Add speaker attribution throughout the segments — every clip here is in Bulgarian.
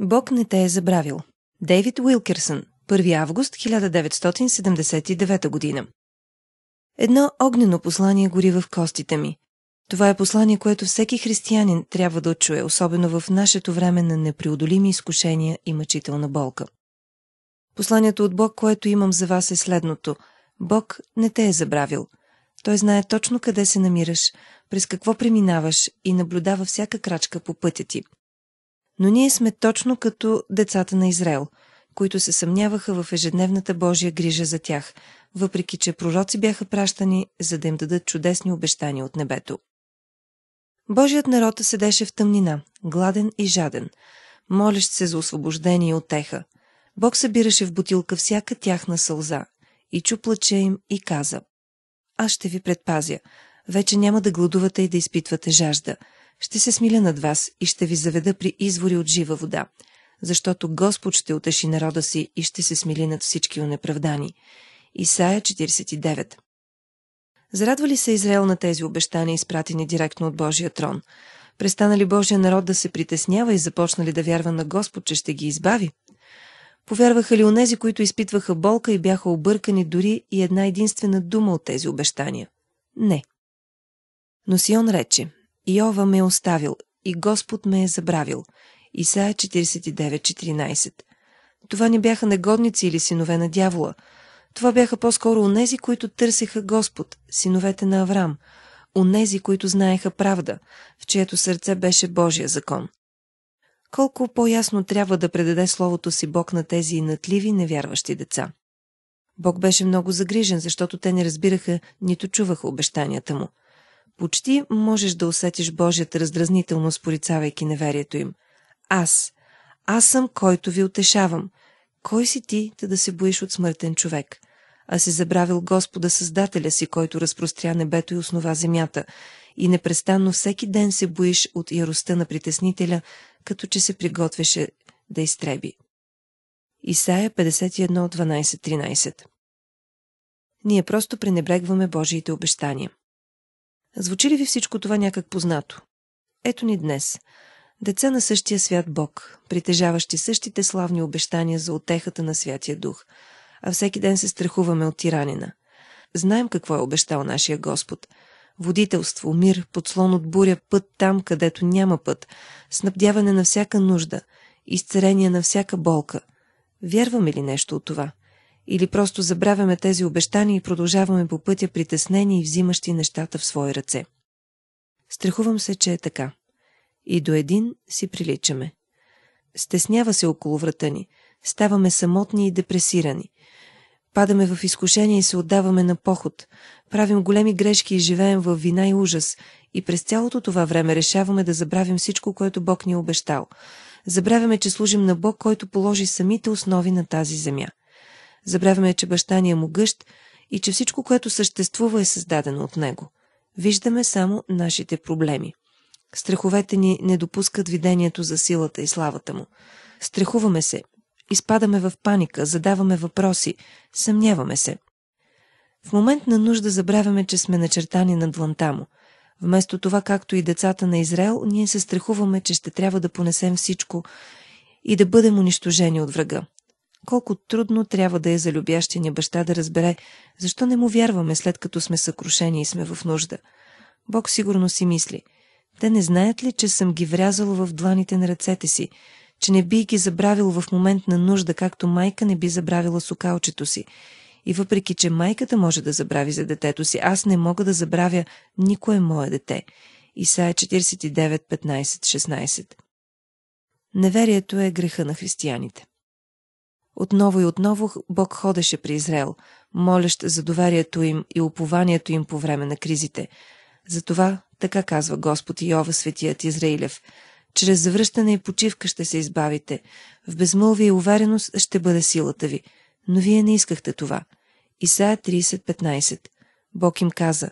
Speaker 1: Бог не те е забравил. Дейвид Уилкерсън, 1 август 1979 година. Едно огнено послание гори в костите ми. Това е послание, което всеки християнин трябва да чуе, особено в нашето време на непреодолими изкушения и мъчителна болка. Посланието от Бог, което имам за вас е следното. Бог не те е забравил. Той знае точно къде се намираш, през какво преминаваш и наблюдава всяка крачка по пътя ти – но ние сме точно като децата на Израел, които се съмняваха в ежедневната Божия грижа за тях, въпреки че пророци бяха пращани, за да им дадат чудесни обещания от небето. Божият народ седеше в тъмнина, гладен и жаден, молещ се за освобождение от теха. Бог събираше в бутилка всяка тяхна сълза и чу плаче им и каза «Аз ще ви предпазя, вече няма да гладувате и да изпитвате жажда – ще се смиля над вас и ще ви заведа при извори от жива вода, защото Господ ще утеши народа си и ще се смили над всички унеправдани. Исаия 49 Зарадва ли се Израел на тези обещания, изпратени директно от Божия трон? Престана ли Божия народ да се притеснява и започнали да вярва на Господ, че ще ги избави? Повярваха ли онези, които изпитваха болка и бяха объркани дори и една единствена дума от тези обещания? Не. Но Сион рече, Йова ме е оставил и Господ ме е забравил. Исаия 49.14 Това не бяха негодници или синове на дявола. Това бяха по-скоро онези, които търсеха Господ, синовете на Аврам, онези, които знаеха правда, в чието сърце беше Божия закон. Колко по-ясно трябва да предаде Словото си Бог на тези натливи, невярващи деца. Бог беше много загрижен, защото те не разбираха, нито чуваха обещанията му – почти можеш да усетиш Божията раздразнителност, порицавайки неверието им. Аз. Аз съм, който ви утешавам. Кой си ти, та да, да се боиш от смъртен човек? А си забравил Господа Създателя си, който разпростря небето и основа земята. И непрестанно всеки ден се боиш от яростта на притеснителя, като че се приготвяше да изтреби. Исаия 51.12.13 Ние просто пренебрегваме Божиите обещания. Звучи ли ви всичко това някак познато? Ето ни днес. Деца на същия свят Бог, притежаващи същите славни обещания за отехата на Святия Дух, а всеки ден се страхуваме от тиранина. Знаем какво е обещал нашия Господ. Водителство, мир, подслон от буря, път там, където няма път, снабдяване на всяка нужда, изцерение на всяка болка. Вярваме ли нещо от това? или просто забравяме тези обещания и продължаваме по пътя притеснени и взимащи нещата в свои ръце. Страхувам се, че е така. И до един си приличаме. Стеснява се около врата ни, ставаме самотни и депресирани. Падаме в изкушение и се отдаваме на поход. Правим големи грешки и живеем в вина и ужас. И през цялото това време решаваме да забравим всичко, което Бог ни е обещал. Забравяме, че служим на Бог, който положи самите основи на тази земя. Забравяме, че баща ни е могъщ и че всичко, което съществува, е създадено от него. Виждаме само нашите проблеми. Страховете ни не допускат видението за силата и славата му. Страхуваме се, изпадаме в паника, задаваме въпроси, съмняваме се. В момент на нужда забравяме, че сме начертани на дланта му. Вместо това, както и децата на Израел, ние се страхуваме, че ще трябва да понесем всичко и да бъдем унищожени от врага колко трудно трябва да е за любящия ни баща да разбере, защо не му вярваме след като сме съкрушени и сме в нужда. Бог сигурно си мисли. Те не знаят ли, че съм ги врязал в дланите на ръцете си, че не би ги забравил в момент на нужда, както майка не би забравила сукалчето си. И въпреки, че майката може да забрави за детето си, аз не мога да забравя никое мое дете. Исая 49, 15, 16 Неверието е греха на християните. Отново и отново Бог ходеше при Израел, молещ за доверието им и упованието им по време на кризите. Затова така казва Господ Йова, светият Израилев. Чрез завръщане и почивка ще се избавите. В безмълвие и увереност ще бъде силата ви. Но вие не искахте това. Исаия 30.15 Бог им каза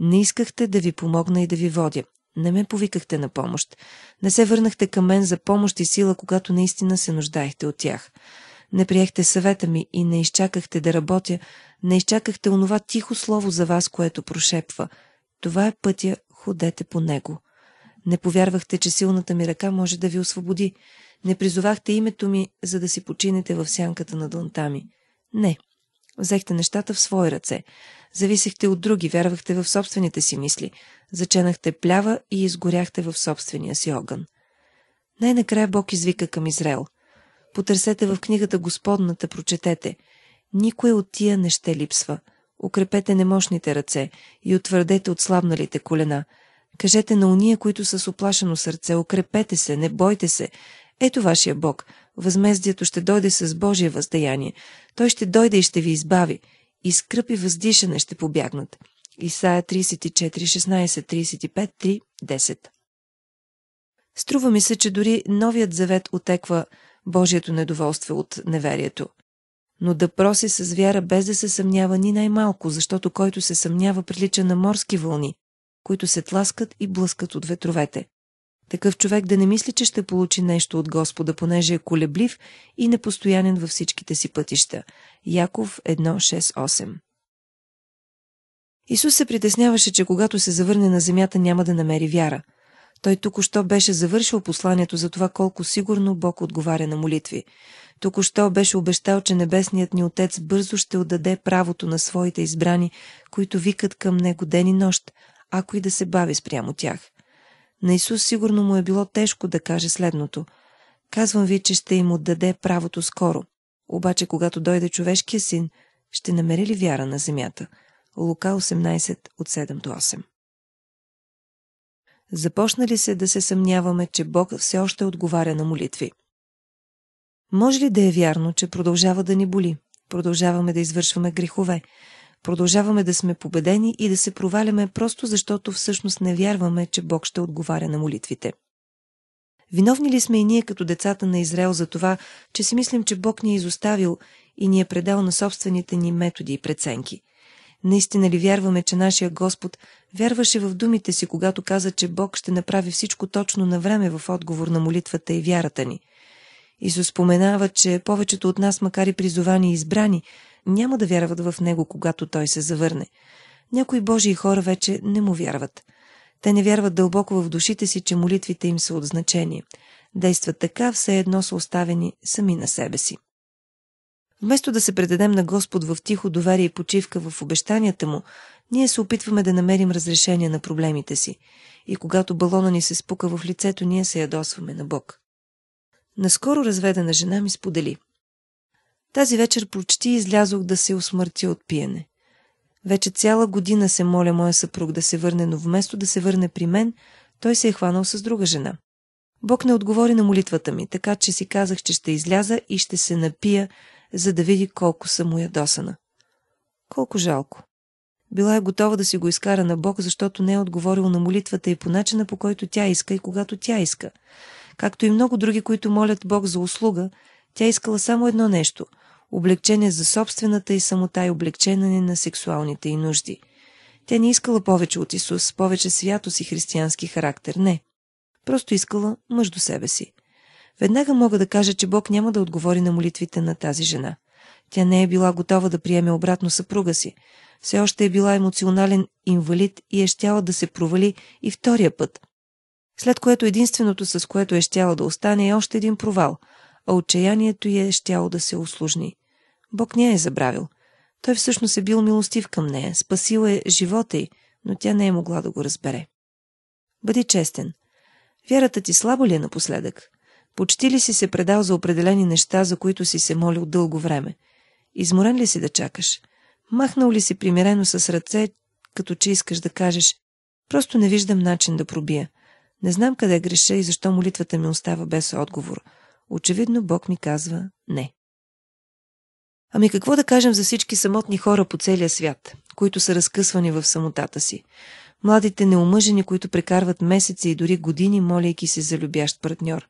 Speaker 1: Не искахте да ви помогна и да ви водя. Не ме повикахте на помощ. Не се върнахте към мен за помощ и сила, когато наистина се нуждаехте от тях не приехте съвета ми и не изчакахте да работя, не изчакахте онова тихо слово за вас, което прошепва. Това е пътя, ходете по него. Не повярвахте, че силната ми ръка може да ви освободи. Не призовахте името ми, за да си починете в сянката на дънта ми. Не. Взехте нещата в свои ръце. Зависехте от други, вярвахте в собствените си мисли. Заченахте плява и изгоряхте в собствения си огън. Най-накрая Бог извика към Израел – Потърсете в книгата Господната, прочетете. Никой от тия не ще липсва. Укрепете немощните ръце и утвърдете отслабналите колена. Кажете на уния, които са с оплашено сърце, укрепете се, не бойте се. Ето вашия Бог. Възмездието ще дойде с Божие въздаяние. Той ще дойде и ще ви избави. И скръпи въздишане ще побягнат. Исая 34, 16, 35, 3, 10 Струва ми се, че дори новият завет отеква Божието недоволство от неверието. Но да проси с вяра без да се съмнява ни най-малко, защото който се съмнява прилича на морски вълни, които се тласкат и блъскат от ветровете. Такъв човек да не мисли, че ще получи нещо от Господа, понеже е колеблив и непостоянен във всичките си пътища. Яков 1.6.8 Исус се притесняваше, че когато се завърне на земята няма да намери вяра. Той току-що беше завършил посланието за това колко сигурно Бог отговаря на молитви. Току-що беше обещал, че Небесният ни Отец бързо ще отдаде правото на своите избрани, които викат към Него ден и нощ, ако и да се бави спрямо тях. На Исус сигурно му е било тежко да каже следното. Казвам ви, че ще им отдаде правото скоро. Обаче, когато дойде човешкия син, ще намери ли вяра на земята? Лука 18 от 7 до 8 започнали се да се съмняваме, че Бог все още отговаря на молитви. Може ли да е вярно, че продължава да ни боли, продължаваме да извършваме грехове, продължаваме да сме победени и да се проваляме просто защото всъщност не вярваме, че Бог ще отговаря на молитвите? Виновни ли сме и ние като децата на Израел за това, че си мислим, че Бог ни е изоставил и ни е предал на собствените ни методи и преценки – Наистина ли вярваме, че нашия Господ вярваше в думите си, когато каза, че Бог ще направи всичко точно на време в отговор на молитвата и вярата ни? Исус споменава, че повечето от нас, макар и призовани и избрани, няма да вярват в Него, когато Той се завърне. Някои Божии хора вече не му вярват. Те не вярват дълбоко в душите си, че молитвите им са от значение. Действат така, все едно са оставени сами на себе си. Вместо да се предадем на Господ в тихо доверие и почивка в обещанията му, ние се опитваме да намерим разрешение на проблемите си. И когато балона ни се спука в лицето, ние се ядосваме на Бог. Наскоро разведена жена ми сподели. Тази вечер почти излязох да се усмъртя от пиене. Вече цяла година се моля моя съпруг да се върне, но вместо да се върне при мен, той се е хванал с друга жена. Бог не отговори на молитвата ми, така че си казах, че ще изляза и ще се напия, за да види колко съм му ядосана. Колко жалко. Била е готова да си го изкара на Бог, защото не е отговорил на молитвата и по начина, по който тя иска и когато тя иска. Както и много други, които молят Бог за услуга, тя искала само едно нещо – облегчение за собствената и самота и облегчение на сексуалните и нужди. Тя не искала повече от Исус, повече святост и християнски характер, не. Просто искала мъж до себе си. Веднага мога да кажа, че Бог няма да отговори на молитвите на тази жена. Тя не е била готова да приеме обратно съпруга си. Все още е била емоционален инвалид и е щяла да се провали и втория път. След което единственото, с което е щяла да остане, е още един провал, а отчаянието й е щяло да се услужни. Бог не е забравил. Той всъщност е бил милостив към нея, спасил е живота й, но тя не е могла да го разбере. Бъди честен. Вярата ти слабо ли е напоследък? Почти ли си се предал за определени неща, за които си се молил дълго време? Изморен ли си да чакаш? Махнал ли си примирено с ръце, като че искаш да кажеш «Просто не виждам начин да пробия. Не знам къде греша и защо молитвата ми остава без отговор. Очевидно Бог ми казва «Не». Ами какво да кажем за всички самотни хора по целия свят, които са разкъсвани в самотата си? Младите неумъжени, които прекарват месеци и дори години, молейки се за любящ партньор.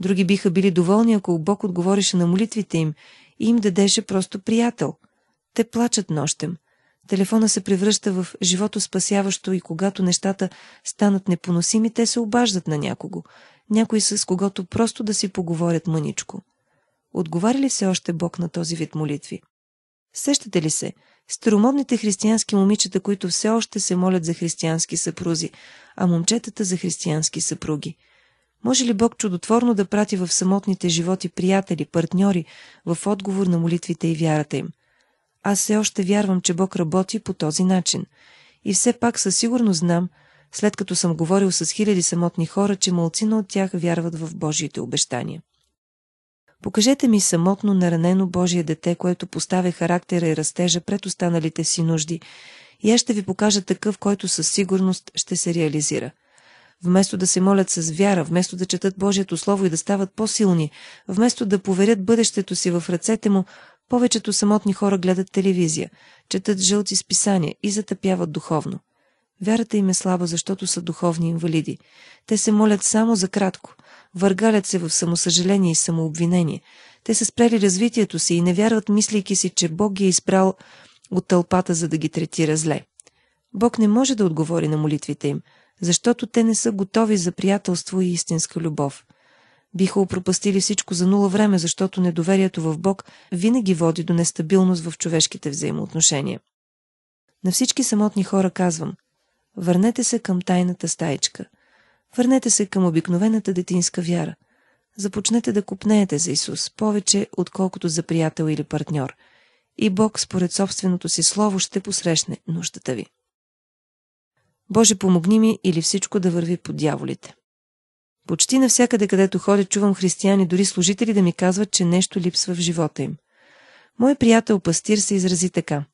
Speaker 1: Други биха били доволни, ако Бог отговореше на молитвите им и им дадеше просто приятел. Те плачат нощем. Телефона се превръща в живото спасяващо и когато нещата станат непоносими, те се обаждат на някого. Някой с когото просто да си поговорят мъничко. Отговаря ли все още Бог на този вид молитви? Сещате ли се? Старомодните християнски момичета, които все още се молят за християнски съпрузи, а момчетата за християнски съпруги – може ли Бог чудотворно да прати в самотните животи приятели, партньори, в отговор на молитвите и вярата им? Аз все още вярвам, че Бог работи по този начин. И все пак със сигурност знам, след като съм говорил с хиляди самотни хора, че малцина от тях вярват в Божиите обещания. Покажете ми самотно наранено Божие дете, което поставя характера и растежа пред останалите си нужди, и аз ще ви покажа такъв, който със сигурност ще се реализира вместо да се молят с вяра, вместо да четат Божието Слово и да стават по-силни, вместо да поверят бъдещето си в ръцете му, повечето самотни хора гледат телевизия, четат жълти списания и затъпяват духовно. Вярата им е слаба, защото са духовни инвалиди. Те се молят само за кратко, въргалят се в самосъжаление и самообвинение. Те са спрели развитието си и не вярват, мислейки си, че Бог ги е избрал от тълпата, за да ги третира зле. Бог не може да отговори на молитвите им – защото те не са готови за приятелство и истинска любов. Биха опропастили всичко за нула време, защото недоверието в Бог винаги води до нестабилност в човешките взаимоотношения. На всички самотни хора казвам – върнете се към тайната стаичка. Върнете се към обикновената детинска вяра. Започнете да купнеете за Исус повече, отколкото за приятел или партньор. И Бог, според собственото си слово, ще посрещне нуждата ви. Боже, помогни ми или всичко да върви под дяволите. Почти навсякъде, където ходя, чувам християни, дори служители да ми казват, че нещо липсва в живота им. Мой приятел пастир се изрази така.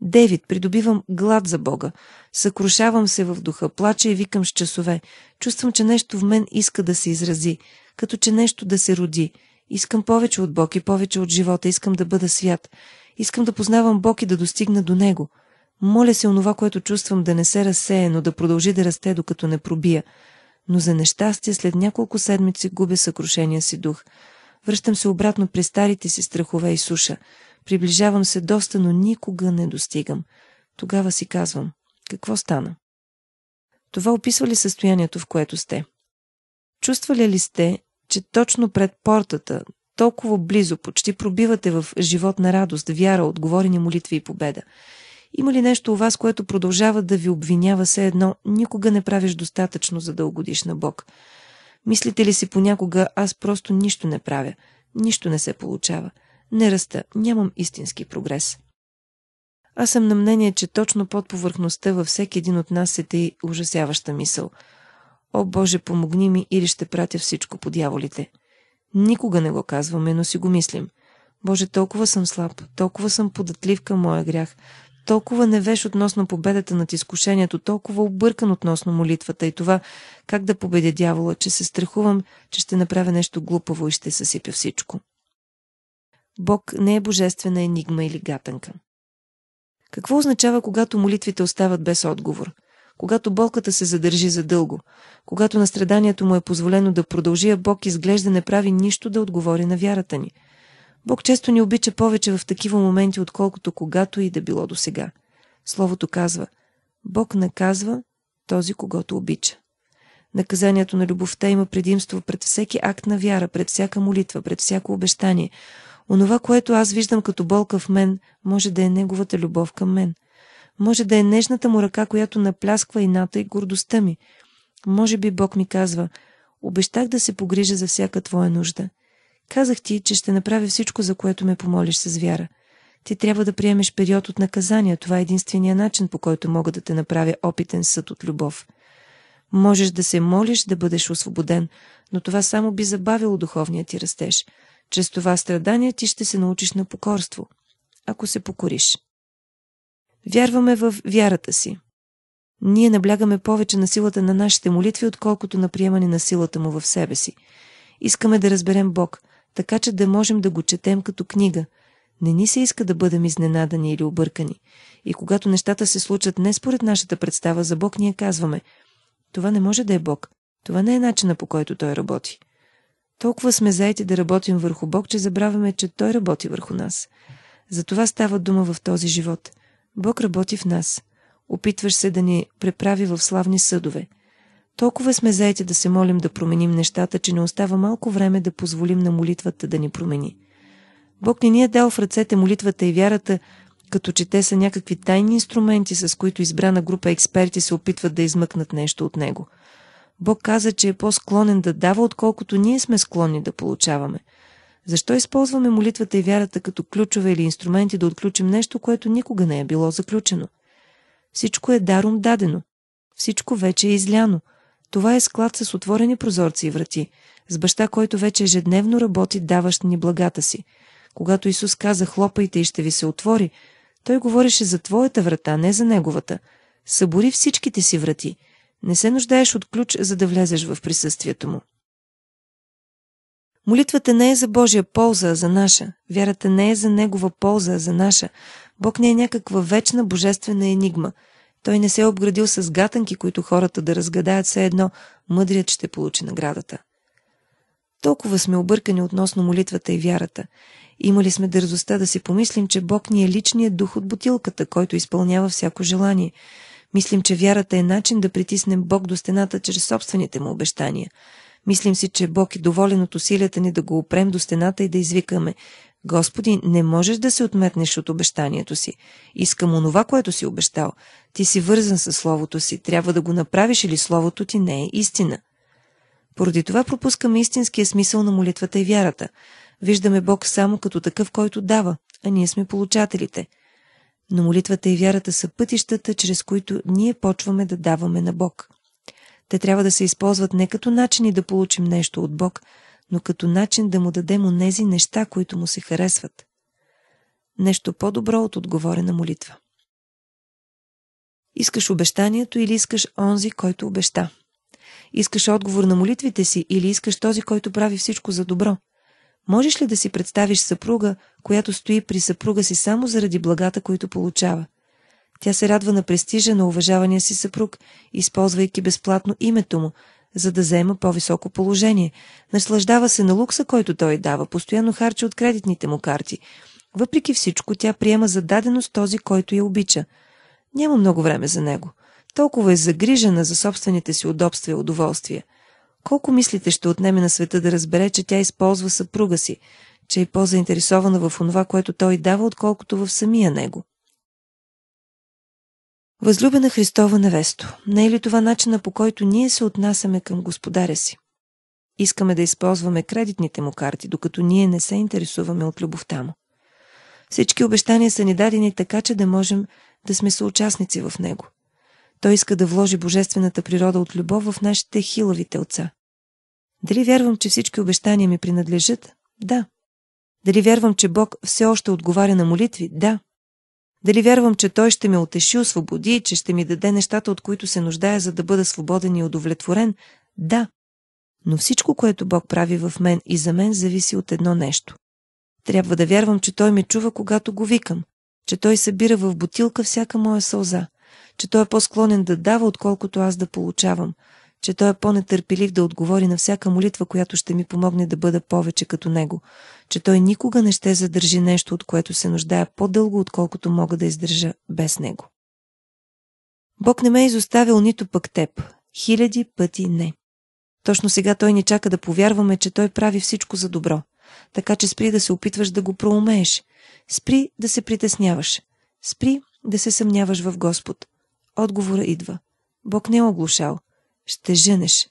Speaker 1: Девид, придобивам глад за Бога. Съкрушавам се в духа, плача и викам с часове. Чувствам, че нещо в мен иска да се изрази, като че нещо да се роди. Искам повече от Бог и повече от живота. Искам да бъда свят. Искам да познавам Бог и да достигна до Него. Моля се онова, което чувствам да не се разсее, но да продължи да расте, докато не пробия. Но за нещастие след няколко седмици губя съкрушения си дух. Връщам се обратно при старите си страхове и суша. Приближавам се доста, но никога не достигам. Тогава си казвам, какво стана? Това описва ли състоянието, в което сте? Чувствали ли сте, че точно пред портата, толкова близо, почти пробивате в живот на радост, вяра, отговорени молитви и победа? Има ли нещо у вас, което продължава да ви обвинява все едно никога не правиш достатъчно, за да угодиш на Бог? Мислите ли си понякога, аз просто нищо не правя, нищо не се получава, не раста, нямам истински прогрес? Аз съм на мнение, че точно под повърхността във всеки един от нас е тъй ужасяваща мисъл. О, Боже, помогни ми или ще пратя всичко по дяволите. Никога не го казваме, но си го мислим. Боже, толкова съм слаб, толкова съм податлив към моя грях, толкова невеж относно победата над изкушението, толкова объркан относно молитвата и това как да победя дявола, че се страхувам, че ще направя нещо глупаво и ще съсипя всичко. Бог не е божествена енигма или гатанка. Какво означава, когато молитвите остават без отговор? Когато болката се задържи задълго? Когато настраданието му е позволено да продължи, а Бог изглежда не прави нищо да отговори на вярата ни – Бог често ни обича повече в такива моменти, отколкото когато и да било до сега. Словото казва Бог наказва този, когато обича. Наказанието на любовта има предимство пред всеки акт на вяра, пред всяка молитва, пред всяко обещание. Онова, което аз виждам като болка в мен, може да е неговата любов към мен. Може да е нежната му ръка, която наплясква ината и гордостта ми. Може би Бог ми казва, обещах да се погрижа за всяка твоя нужда – Казах ти, че ще направя всичко, за което ме помолиш с вяра. Ти трябва да приемеш период от наказание. Това е единствения начин, по който мога да те направя опитен съд от любов. Можеш да се молиш да бъдеш освободен, но това само би забавило духовния ти растеж. Чрез това страдание ти ще се научиш на покорство, ако се покориш. Вярваме в вярата си. Ние наблягаме повече на силата на нашите молитви, отколкото на приемане на силата му в себе си. Искаме да разберем Бог – така че да можем да го четем като книга. Не ни се иска да бъдем изненадани или объркани. И когато нещата се случат не според нашата представа за Бог, ние казваме «Това не може да е Бог. Това не е начина по който Той работи». Толкова сме заети да работим върху Бог, че забравяме, че Той работи върху нас. За това става дума в този живот. Бог работи в нас. Опитваш се да ни преправи в славни съдове – толкова сме заети да се молим да променим нещата, че не остава малко време да позволим на молитвата да ни промени. Бог не ни е дал в ръцете молитвата и вярата, като че те са някакви тайни инструменти, с които избрана група експерти се опитват да измъкнат нещо от него. Бог каза, че е по-склонен да дава, отколкото ние сме склонни да получаваме. Защо използваме молитвата и вярата като ключове или инструменти да отключим нещо, което никога не е било заключено? Всичко е даром дадено. Всичко вече е изляно – това е склад с отворени прозорци и врати, с баща, който вече ежедневно работи, даващ ни благата си. Когато Исус каза «Хлопайте и ще ви се отвори», той говореше за твоята врата, не за неговата. Събори всичките си врати. Не се нуждаеш от ключ, за да влезеш в присъствието му. Молитвата не е за Божия полза, а за наша. Вярата не е за Негова полза, а за наша. Бог не е някаква вечна божествена енигма – той не се е обградил с гатанки, които хората да разгадаят все едно. Мъдрият ще получи наградата. Толкова сме объркани относно молитвата и вярата. Имали сме дързостта да си помислим, че Бог ни е личният дух от бутилката, който изпълнява всяко желание. Мислим, че вярата е начин да притиснем Бог до стената чрез собствените му обещания. Мислим си, че Бог е доволен от усилията ни да го опрем до стената и да извикаме Господи, не можеш да се отметнеш от обещанието си. Искам онова, което си обещал. Ти си вързан със Словото си. Трябва да го направиш или Словото ти не е истина. Поради това пропускаме истинския смисъл на молитвата и вярата. Виждаме Бог само като такъв, който дава, а ние сме получателите. Но молитвата и вярата са пътищата, чрез които ние почваме да даваме на Бог. Те трябва да се използват не като начини да получим нещо от Бог, но като начин да му дадем онези неща, които му се харесват. Нещо по-добро от отговорена молитва. Искаш обещанието или искаш онзи, който обеща? Искаш отговор на молитвите си или искаш този, който прави всичко за добро? Можеш ли да си представиш съпруга, която стои при съпруга си само заради благата, които получава? Тя се радва на престижа на уважавания си съпруг, използвайки безплатно името му, за да заема по-високо положение. Наслаждава се на лукса, който той дава, постоянно харчи от кредитните му карти. Въпреки всичко, тя приема за даденост този, който я обича. Няма много време за него. Толкова е загрижена за собствените си удобства и удоволствия. Колко мислите ще отнеме на света да разбере, че тя използва съпруга си, че е по-заинтересована в онова, което той дава, отколкото в самия него? Възлюбена Христова невесто, не е ли това начина по който ние се отнасяме към господаря си? Искаме да използваме кредитните му карти, докато ние не се интересуваме от любовта му. Всички обещания са ни дадени така, че да можем да сме съучастници в него. Той иска да вложи божествената природа от любов в нашите хилави телца. Дали вярвам, че всички обещания ми принадлежат? Да. Дали вярвам, че Бог все още отговаря на молитви? Да. Дали вярвам, че той ще ме отеши, освободи, че ще ми даде нещата, от които се нуждая, за да бъда свободен и удовлетворен? Да. Но всичко, което Бог прави в мен и за мен, зависи от едно нещо. Трябва да вярвам, че Той ме чува, когато го викам, че Той събира в бутилка всяка моя сълза, че Той е по-склонен да дава, отколкото аз да получавам – че той е по-нетърпелив да отговори на всяка молитва, която ще ми помогне да бъда повече като него, че той никога не ще задържи нещо, от което се нуждая по-дълго, отколкото мога да издържа без него. Бог не ме е изоставил нито пък теб. Хиляди пъти не. Точно сега той ни чака да повярваме, че той прави всичко за добро. Така че спри да се опитваш да го проумееш. Спри да се притесняваш. Спри да се съмняваш в Господ. Отговора идва. Бог не е оглушал ще женеш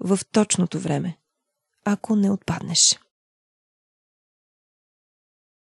Speaker 1: в точното време, ако не отпаднеш.